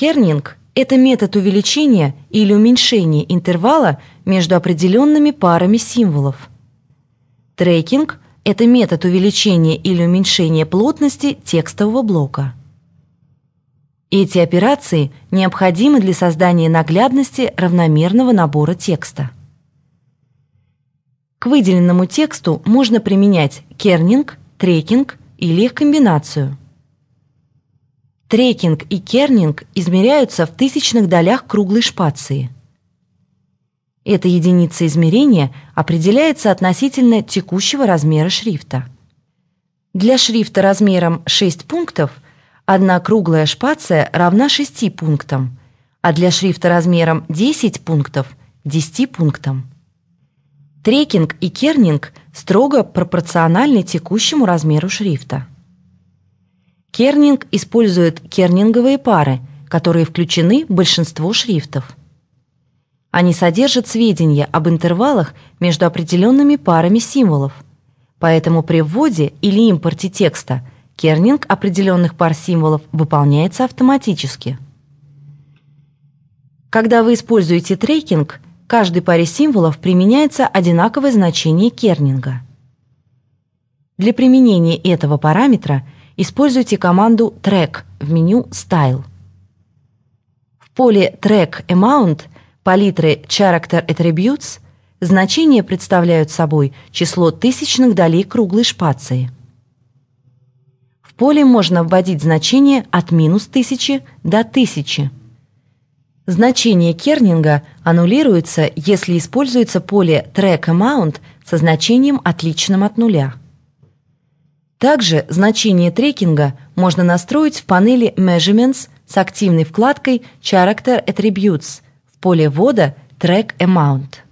Кернинг – это метод увеличения или уменьшения интервала между определенными парами символов. Трекинг – это метод увеличения или уменьшения плотности текстового блока. Эти операции необходимы для создания наглядности равномерного набора текста. К выделенному тексту можно применять кернинг, трекинг или их комбинацию – трекинг и кернинг измеряются в тысячных долях круглой шпации. Эта единица измерения определяется относительно текущего размера шрифта. Для шрифта размером 6 пунктов одна круглая шпация равна 6 пунктам, а для шрифта размером 10 пунктов – 10 пунктам. Трекинг и кернинг строго пропорциональны текущему размеру шрифта. Кернинг использует кернинговые пары, которые включены в большинство шрифтов. Они содержат сведения об интервалах между определенными парами символов. Поэтому при вводе или импорте текста кернинг определенных пар символов выполняется автоматически. Когда вы используете трекинг, каждой паре символов применяется одинаковое значение кернинга. Для применения этого параметра – используйте команду «Track» в меню «Style». В поле «Track Amount» палитры «Character Attributes» значения представляют собой число тысячных долей круглой шпации. В поле можно вводить значение от минус тысячи до тысячи. Значение кернинга аннулируется, если используется поле track amount со значением отличным от нуля. Также значение трекинга можно настроить в панели Measurements с активной вкладкой Character Attributes в поле ввода Track Amount.